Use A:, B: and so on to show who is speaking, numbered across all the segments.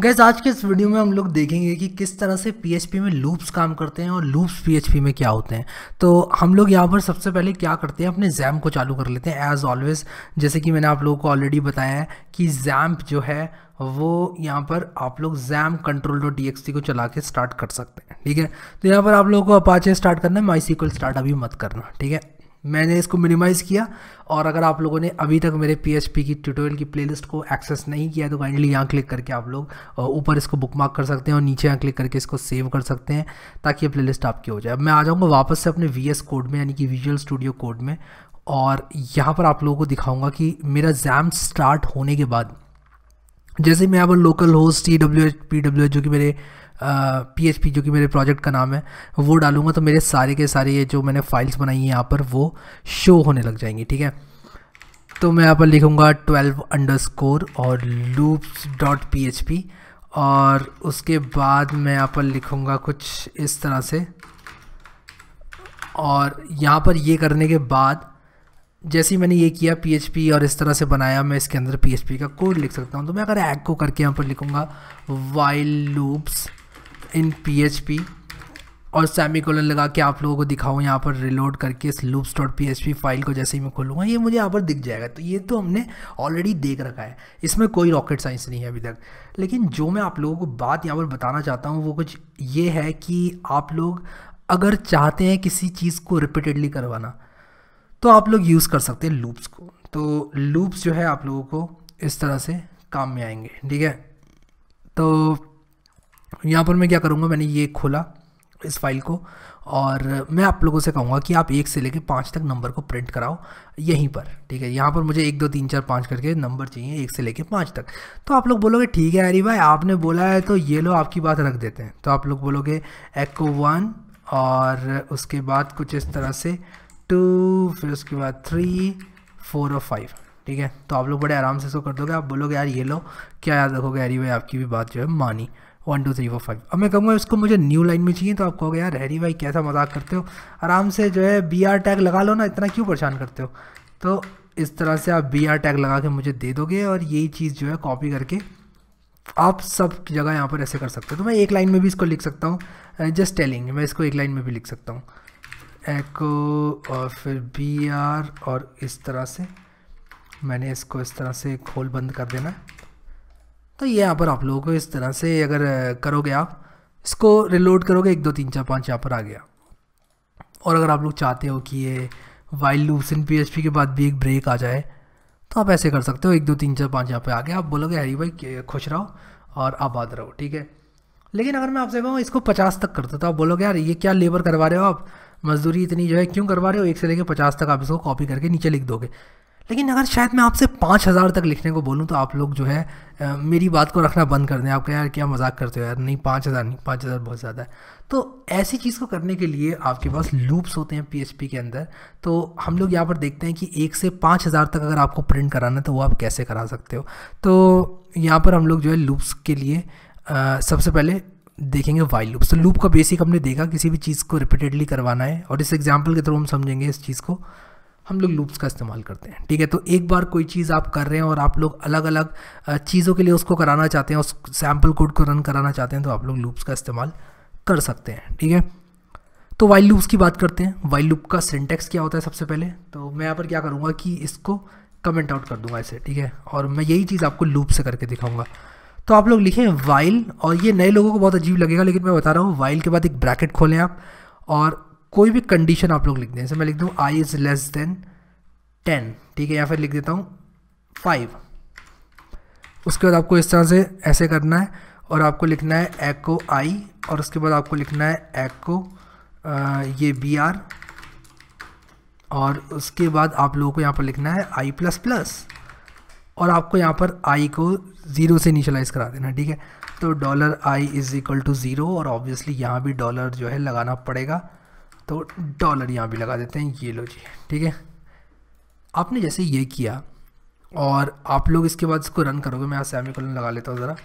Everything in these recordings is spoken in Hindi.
A: गैस आज के इस वीडियो में हम लोग देखेंगे कि किस तरह से PHP में लूप्स काम करते हैं और लूप्स PHP में क्या होते हैं तो हम लोग यहाँ पर सबसे पहले क्या करते हैं अपने जैम को चालू कर लेते हैं एज़ ऑलवेज जैसे कि मैंने आप लोगों को ऑलरेडी बताया है कि जैम्प जो है वो यहाँ पर आप लोग जैम कंट्रोल डॉट डी को चला के स्टार्ट कर सकते हैं ठीक है तो यहाँ पर आप लोगों को अपाचे स्टार्ट करना है माई स्टार्ट अभी मत करना ठीक है मैंने इसको मिनिमाइज़ किया और अगर आप लोगों ने अभी तक मेरे पी की ट्यूटोरियल की प्लेलिस्ट को एक्सेस नहीं किया तो काइंडली यहाँ क्लिक करके आप लोग ऊपर इसको बुक मार्क कर सकते हैं और नीचे यहाँ क्लिक करके इसको सेव कर सकते हैं ताकि ये लिस्ट आपकी हो जाए अब मैं आ जाऊँगा वापस से अपने वी कोड में यानी कि विजुअल स्टूडियो कोड में और यहाँ पर आप लोगों को दिखाऊँगा कि मेरा जैम स्टार्ट होने के बाद जैसे मैं यहाँ पर local host T W H P W H जो कि मेरे पी पी जो कि मेरे प्रोजेक्ट का नाम है वो डालूंगा तो मेरे सारे के सारे ये जो मैंने फाइल्स बनाई हैं यहाँ पर वो शो होने लग जाएंगी ठीक है तो मैं यहाँ पर लिखूँगा ट्वेल्व अंडर स्कोर और loops dot P H P और उसके बाद मैं यहाँ पर लिखूँगा कुछ इस तरह से और यहाँ पर ये करने के बाद जैसे ही मैंने ये किया पी और इस तरह से बनाया मैं इसके अंदर पी का कोड लिख सकता हूँ तो मैं अगर एग को करके यहाँ पर लिखूँगा while loops in P H P और सेमी कोलन लगा के आप लोगों को दिखाऊँ यहाँ पर रिलोड करके इस loops dot P H P file को जैसे ही मैं खोलूँगा ये मुझे यहाँ पर दिख जाएगा तो ये तो हमने ऑलरेडी देख रखा है इसमें कोई रॉकेट साइंस नहीं है अभी तक लेकिन जो मैं आप लोगों को बात यहाँ पर बताना चाहता हूँ वो कुछ ये है कि आप लोग अगर चाहते हैं किसी चीज़ को रिपीटेडली करवाना तो आप लोग यूज़ कर सकते हैं लूप्स को तो लूप्स जो है आप लोगों को इस तरह से काम में आएंगे ठीक है तो यहाँ पर मैं क्या करूँगा मैंने ये खोला इस फाइल को और मैं आप लोगों से कहूँगा कि आप एक से लेकर पाँच तक नंबर को प्रिंट कराओ यहीं पर ठीक है यहाँ पर मुझे एक दो तीन चार पाँच करके नंबर चाहिए एक से लेकर पाँच तक तो आप लोग बोलोगे ठीक है अरे भाई आपने बोला है तो ये लो आपकी बात रख देते हैं तो आप लोग बोलोगे एको वन और उसके बाद कुछ इस तरह से टू फिर उसके बाद थ्री फोर और फाइव ठीक है तो आप लोग बड़े आराम से इसको कर दोगे आप बोलोगे यार ये लो क्या याद रखोगे अरे भाई आपकी भी बात जो है मानी one two three four five अब मैं कहूँगा इसको मुझे न्यू लाइन में चाहिए तो आप कहोगे यार हैरी भाई कैसा मजाक करते हो आराम से जो है बी आर टैग लगा लो ना इतना क्यों परेशान करते हो तो इस तरह से आप बी आर टैग लगा के मुझे दे दोगे और यही चीज़ जो है कॉपी करके आप सब जगह यहाँ पर ऐसे कर सकते हो तो मैं एक लाइन में भी इसको लिख सकता हूँ जस्ट टेलिंग मैं इसको एक लाइन में भी लिख सकता हूँ एको और फिर बी आर और इस तरह से मैंने इसको इस तरह से खोल बंद कर देना तो ये यहाँ पर आप लोगों को इस तरह से अगर करोगे आप इसको रिलोड करोगे एक दो तीन चार पाँच यहाँ पर आ गया और अगर आप लोग चाहते हो कि ये वाइल्ड लूप्स इन पी के बाद भी एक ब्रेक आ जाए तो आप ऐसे कर सकते हो एक दो तीन चार पाँच यहाँ पर आ गया आप बोलोगे हरी भाई खुश रहो और आबाद रहो ठीक है लेकिन अगर मैं आपसे कहूँ इसको पचास तक करते तो आप बोलोगे यार ये क्या लेबर करवा रहे हो आप मजदूरी इतनी जो है क्यों करवा रहे हो एक से लेकर पचास तक आप इसको कॉपी करके नीचे लिख दोगे लेकिन अगर शायद मैं आपसे पाँच हज़ार तक लिखने को बोलूँ तो आप लोग जो है आ, मेरी बात को रखना बंद कर दें आप यार क्या मजाक करते हो यार नहीं पाँच हज़ार नहीं पाँच हज़ार बहुत ज़्यादा है तो ऐसी चीज़ को करने के लिए आपके पास लूप्स होते हैं पी के अंदर तो हम लोग यहाँ पर देखते हैं कि एक से पाँच हज़ार तक अगर आपको प्रिंट कराना है तो वो आप कैसे करा सकते हो तो यहाँ पर हम लोग जो है लूप्स के लिए आ, सबसे पहले देखेंगे वाइल लूप तो लूप का बेसिक हमने देखा किसी भी चीज़ को रिपीटेडली करवाना है और इस एग्जाम्पल के थ्रू हम समझेंगे इस चीज़ को हम लोग लूप्स का इस्तेमाल करते हैं ठीक है तो एक बार कोई चीज़ आप कर रहे हैं और आप लोग अलग अलग चीज़ों के लिए उसको कराना चाहते हैं उस सैम्पल कोड को रन कराना चाहते हैं तो आप लोग लूप्स का इस्तेमाल कर सकते हैं ठीक है तो वाइल लूप्स की बात करते हैं वाइल लूप का सिंटेक्स क्या होता है सबसे पहले तो मैं यहाँ पर क्या करूँगा कि इसको कमेंट आउट कर दूंगा ऐसे ठीक है और मैं यही चीज़ आपको लूप से करके दिखाऊंगा तो आप लोग लिखें वाइल और ये नए लोगों को बहुत अजीब लगेगा लेकिन मैं बता रहा हूँ वाइल के बाद एक ब्रैकेट खोलें आप और कोई भी कंडीशन आप लोग लिख दें जैसे मैं लिख दूँ I is less than ten ठीक है या फिर लिख देता हूँ फाइव उसके बाद आपको इस तरह से ऐसे करना है और आपको लिखना है एको आई और उसके बाद आपको लिखना है एको ये बी आर और उसके बाद आप लोगों को यहाँ पर लिखना है आई प्लस प्लस और आपको यहाँ पर आई को ज़ीरो से इनिशलाइज़ करा देना ठीक है तो dollar I is equal to zero और ऑब्वियसली यहाँ भी डॉलर जो है लगाना पड़ेगा तो डॉलर यहाँ भी लगा देते हैं ये लो जी ठीक है आपने जैसे ये किया और आप लोग इसके बाद इसको रन करोगे मैं यहाँ सेमी कॉलन लगा लेता हूँ ज़रा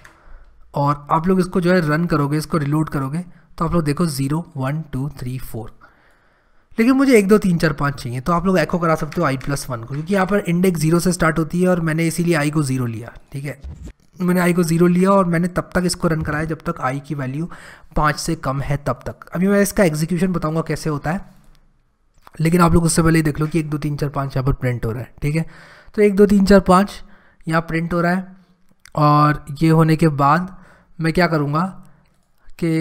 A: और आप लोग इसको जो है रन करोगे इसको रिलोड करोगे तो आप लोग देखो zero one two three four लेकिन मुझे एक दो तीन चार पाँच चाहिए तो आप लोग एको करा सकते हो आई प्लस वन को क्योंकि यहाँ पर इंडेक्स जीरो से स्टार्ट होती है और मैंने इसीलिए आई को ज़ीरो लिया ठीक है मैंने आई को ज़ीरो लिया और मैंने तब तक इसको रन कराया जब तक आई की वैल्यू पाँच से कम है तब तक अभी मैं इसका एग्जीक्यूशन बताऊँगा कैसे होता है लेकिन आप लोग उससे पहले ही देख लो कि एक दो तीन चार पाँच यहाँ पर प्रिंट हो रहा है ठीक है तो एक दो तीन चार पाँच यहाँ प्रिंट हो रहा है और ये होने के बाद मैं क्या करूँगा कि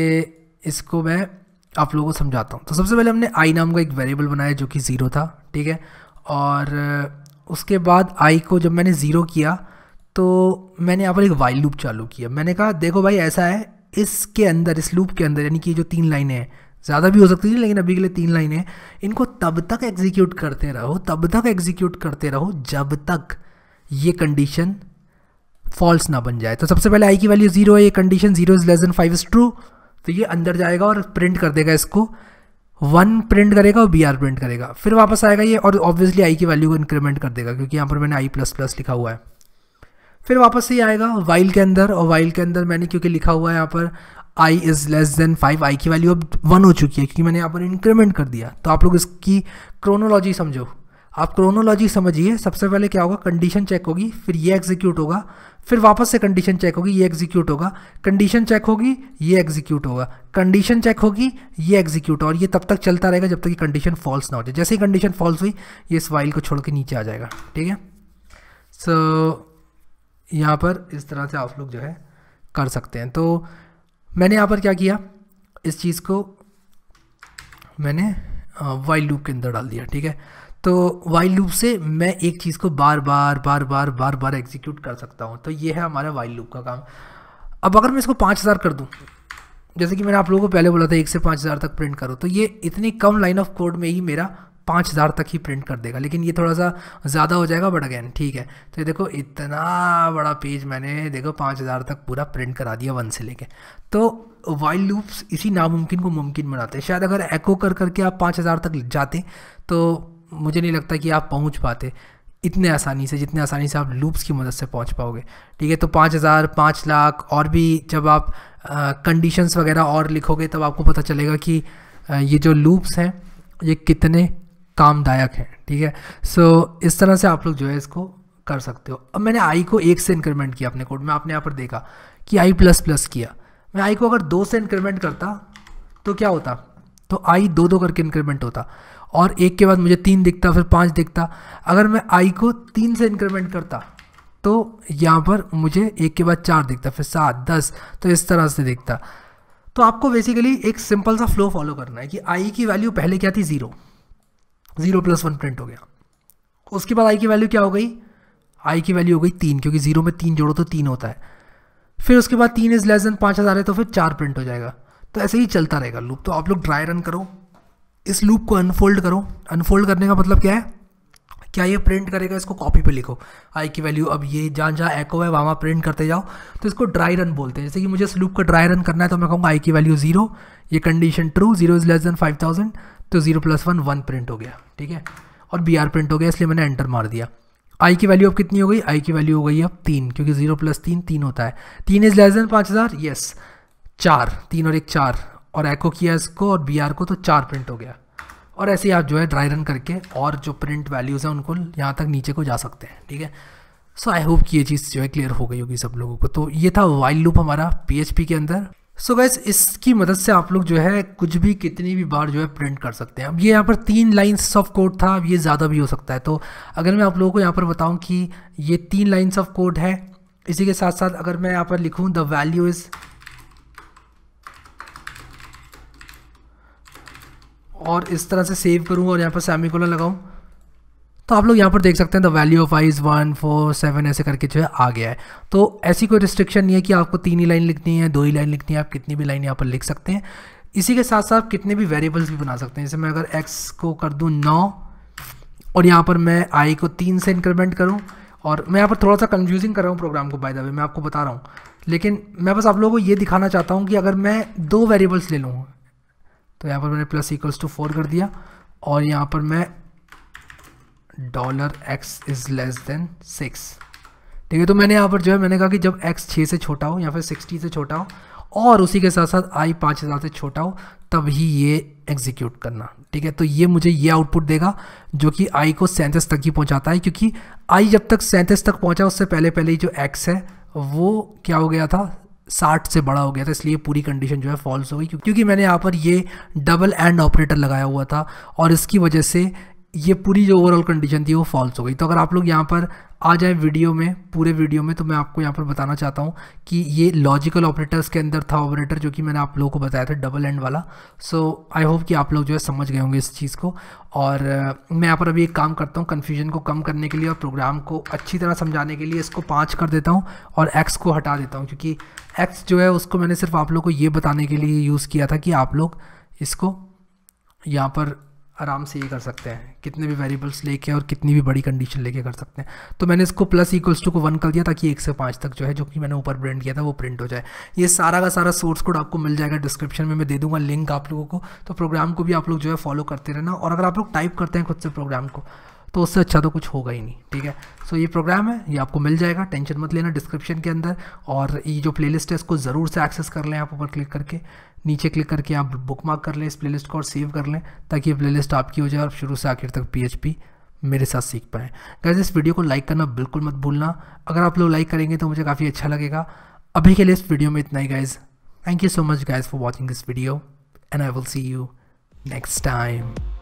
A: इसको मैं आप लोगों को समझाता हूँ तो सबसे पहले हमने आई नाम का एक वेरिएबल बनाया जो कि ज़ीरो था ठीक है और उसके बाद आई को जब मैंने ज़ीरो किया तो मैंने यहाँ पर एक वाइल लूप चालू किया मैंने कहा देखो भाई ऐसा है इसके अंदर इस लूप के अंदर यानी कि जो तीन लाइनें हैं ज़्यादा भी हो सकती थी लेकिन अभी के लिए तीन लाइनें हैं इनको तब तक एग्जीक्यूट करते रहो तब तक एग्जीक्यूट करते रहो जब तक ये कंडीशन फॉल्स ना बन जाए तो सबसे पहले आई की वैल्यू जीरो है ये condition zero is less than five is true तो ये अंदर जाएगा और प्रिंट कर देगा इसको वन प्रिंट करेगा और बी आर प्रिंट करेगा फिर वापस आएगा ये और ऑब्वियसली आई की वैल्यू को इंक्रीमेंट कर देगा क्योंकि यहाँ पर मैंने आई प्लस प्लस लिखा हुआ है फिर वापस से आएगा वाइल के अंदर और वाइल के अंदर मैंने क्योंकि लिखा हुआ है यहाँ पर I is less than five I की वैल्यू अब वन हो चुकी है क्योंकि मैंने यहाँ पर इंक्रीमेंट कर दिया तो आप लोग इसकी क्रोनोलॉजी समझो आप क्रोनोलॉजी समझिए सबसे पहले क्या होगा कंडीशन चेक होगी फिर ये एग्जीक्यूट होगा फिर वापस से कंडीशन चेक होगी ये एग्जीक्यूट होगा कंडीशन चेक होगी ये एग्जीक्यूट होगा कंडीशन चेक होगी ये एग्जीक्यूट और ये तब तक चलता रहेगा जब तक कि कंडीशन फॉल्स ना हो जाए जैसे ही कंडीशन फॉल्स हुई ये इस वाइल को छोड़ के नीचे आ जाएगा ठीक है सो so, यहाँ पर इस तरह से आप लोग जो है कर सकते हैं तो मैंने यहाँ पर क्या किया इस चीज़ को मैंने वाइल्ड लूप के अंदर डाल दिया ठीक है तो वाइल्ड लूप से मैं एक चीज़ को बार बार बार बार बार बार एग्जीक्यूट कर सकता हूँ तो ये है हमारा वाइल्ड लूप का काम अब अगर मैं इसको पाँच हज़ार कर दूँ जैसे कि मैंने आप लोगों को पहले बोला था एक से पाँच हज़ार तक प्रिंट करो तो ये इतनी कम लाइन ऑफ कोड में ही मेरा पाँच हज़ार तक ही प्रिंट कर देगा लेकिन ये थोड़ा सा ज़्यादा हो जाएगा बट अगेन ठीक है तो ये देखो इतना बड़ा पेज मैंने देखो पाँच हज़ार तक पूरा प्रिंट करा दिया वन से लेके तो वाइल्ड लूप्स इसी नामुमकिन को मुमकिन बनाते हैं शायद अगर एको कर करके आप पाँच हज़ार तक जाते तो मुझे नहीं लगता कि आप पहुँच पाते इतने आसानी से जितने आसानी से आप लूप्स की मदद से पहुंच पाओगे ठीक है तो पाँच हज़ार पाँच लाख और भी जब आप कंडीशंस वगैरह और लिखोगे तब आपको पता चलेगा कि आ, ये जो लूप्स हैं ये कितने कामदायक है ठीक है सो so, इस तरह से आप लोग जो है इसको कर सकते हो अब मैंने आई को एक से इंक्रीमेंट किया अपने कोड में आपने यहाँ पर देखा कि आई प्लस प्लस किया मैं आई को अगर दो से इंक्रीमेंट करता तो क्या होता तो आई दो दो करके इंक्रीमेंट होता और एक के बाद मुझे तीन दिखता फिर पाँच दिखता अगर मैं आई को तीन से इंक्रीमेंट करता तो यहाँ पर मुझे एक के बाद चार दिखता फिर सात दस तो इस तरह से दिखता तो आपको बेसिकली एक सिंपल सा फ्लो फॉलो करना है कि आई की वैल्यू पहले क्या थी zero zero plus one print हो गया उसके बाद आई की वैल्यू क्या हो गई आई की वैल्यू हो गई तीन क्योंकि जीरो में तीन जोड़ो तो तीन होता है फिर उसके बाद तीन इज़ लेस देन पाँच हज़ार है तो फिर चार प्रिंट हो जाएगा तो ऐसे ही चलता रहेगा लूप तो आप लोग ड्राई रन करो इस लूप को अनफोल्ड करो अनफोल्ड करने का मतलब क्या है क्या ये प्रिंट करेगा इसको कॉपी पे लिखो आई की वैल्यू अब ये जहाँ जहाँ एको है वहाँ प्रिंट करते जाओ तो इसको ड्राई रन बोलते हैं जैसे कि मुझे इस लूप का ड्राई रन करना है तो मैं कहूँगा आई की वैल्यू जीरो ये condition true zero is less than five thousand तो zero plus one one print हो गया ठीक है और बी आर प्रिंट हो गया इसलिए मैंने एंटर मार दिया आई की वैल्यू अब कितनी हो गई आई की वैल्यू हो गई अब तीन क्योंकि जीरो प्लस तीन तीन होता है तीन इज लेस देन पाँच हज़ार यस चार तीन और एक चार और एको किया इसको और बी आर को तो चार प्रिंट हो गया और ऐसे ही आप जो है ड्राई रन करके और जो प्रिंट वैल्यूज़ हैं उनको यहाँ तक नीचे को जा सकते हैं ठीक है सो आई होप कि ये चीज़ जो है क्लियर हो गई होगी सब लोगों को तो ये था वाइल्ड लूप हमारा पी के अंदर सो so गैस इसकी मदद से आप लोग जो है कुछ भी कितनी भी बार जो है प्रिंट कर सकते हैं अब ये यहाँ पर तीन लाइन्स ऑफ कोड था अब ये ज़्यादा भी हो सकता है तो अगर मैं आप लोगों को यहाँ पर बताऊँ कि ये तीन लाइन्स ऑफ कोड है इसी के साथ साथ अगर मैं यहाँ पर लिखूँ द वैल्यू इज़ और इस तरह से सेव करूँ और यहाँ पर सेमिकोलर लगाऊँ तो आप लोग यहाँ पर देख सकते हैं the value of I is one four seven ऐसे करके जो है आ गया है तो ऐसी कोई रिस्ट्रिक्शन नहीं है कि आपको तीन ही लाइन लिखनी है दो ही लाइन लिखनी है आप कितनी भी लाइन यहाँ पर लिख सकते हैं इसी के साथ साथ कितने भी वेरिएबल्स भी बना सकते हैं जैसे मैं अगर एक्स को कर दूँ नौ और यहाँ पर मैं आई को तीन से इंक्रीमेंट करूँ और मैं यहाँ पर थोड़ा सा कन्फ्यूजिंग कर रहा हूँ प्रोग्राम को बाय द वे मैं आपको बता रहा हूँ लेकिन मैं बस आप लोगों को ये दिखाना चाहता हूँ कि अगर मैं दो वेरिएबल्स ले लूँ तो यहाँ पर मैंने प्लस इक्वल्स टू फोर कर दिया और यहाँ पर मैं dollar X is less than six ठीक है तो मैंने यहाँ पर जो है मैंने कहा कि जब एक्स छः से छोटा हो या फिर सिक्सटी से छोटा हो और उसी के साथ साथ आई पाँच हज़ार से छोटा हो तब ही ये एग्जीक्यूट करना ठीक है तो ये मुझे ये आउटपुट देगा जो कि आई को सैंतीस तक ही पहुँचाता है क्योंकि आई जब तक सैंतीस तक पहुँचा उससे पहले पहले ही जो एक्स है वो क्या हो गया था साठ से बड़ा हो गया था इसलिए पूरी कंडीशन जो है फॉल्स हो गई क्योंकि मैंने यहाँ पर ये डबल एंड ऑपरेटर लगाया हुआ था और इसकी वजह से ये पूरी जो ओवरऑल कंडीशन थी वो फॉल्स हो गई तो अगर आप लोग यहाँ पर आ जाए वीडियो में पूरे वीडियो में तो मैं आपको यहाँ पर बताना चाहता हूँ कि ये लॉजिकल ऑपरेटर्स के अंदर था ऑपरेटर जो कि मैंने आप लोगों को बताया था डबल एंड वाला सो आई होप कि आप लोग जो है समझ गए होंगे इस चीज़ को और uh, मैं यहाँ पर अभी एक काम करता हूँ कन्फ्यूजन को कम करने के लिए और प्रोग्राम को अच्छी तरह समझाने के लिए इसको पाँच कर देता हूँ और एक्स को हटा देता हूँ क्योंकि एक्स जो है उसको मैंने सिर्फ आप लोग को ये बताने के लिए यूज़ किया था कि आप लोग इसको यहाँ पर आराम से ये कर सकते हैं कितने भी वेरिएबल्स लेके और कितनी भी बड़ी कंडीशन लेके कर सकते हैं तो मैंने इसको प्लस इक्वल्स टू को वन कर दिया ताकि एक से पाँच तक जो है जो कि मैंने ऊपर प्रिंट किया था वो प्रिंट हो जाए ये सारा का सारा सोर्स कोड आपको मिल जाएगा डिस्क्रिप्शन में मैं दे दूंगा लिंक आप लोगों को तो प्रोग्राम को भी आप लोग जो है फॉलो करते रहना और अगर आप लोग टाइप करते हैं खुद से प्रोग्राम को तो उससे अच्छा तो कुछ होगा ही नहीं ठीक है सो so, ये प्रोग्राम है ये आपको मिल जाएगा टेंशन मत लेना डिस्क्रिप्शन के अंदर और ये जो प्लेलिस्ट है इसको ज़रूर से एक्सेस कर लें आप ऊपर क्लिक करके नीचे क्लिक करके आप बुक मार्क कर लें इस प्लेलिस्ट को और सेव कर लें ताकि ये प्लेलिस्ट आपकी हो जाए और शुरू से आखिर तक पी मेरे साथ सीख पाएँ गैस इस वीडियो को लाइक करना बिल्कुल मत भूलना अगर आप लोग लाइक करेंगे तो मुझे काफ़ी अच्छा लगेगा अभी के लिए इस वीडियो में इतना ही guys thank you so much guys for watching this video and I will see you next time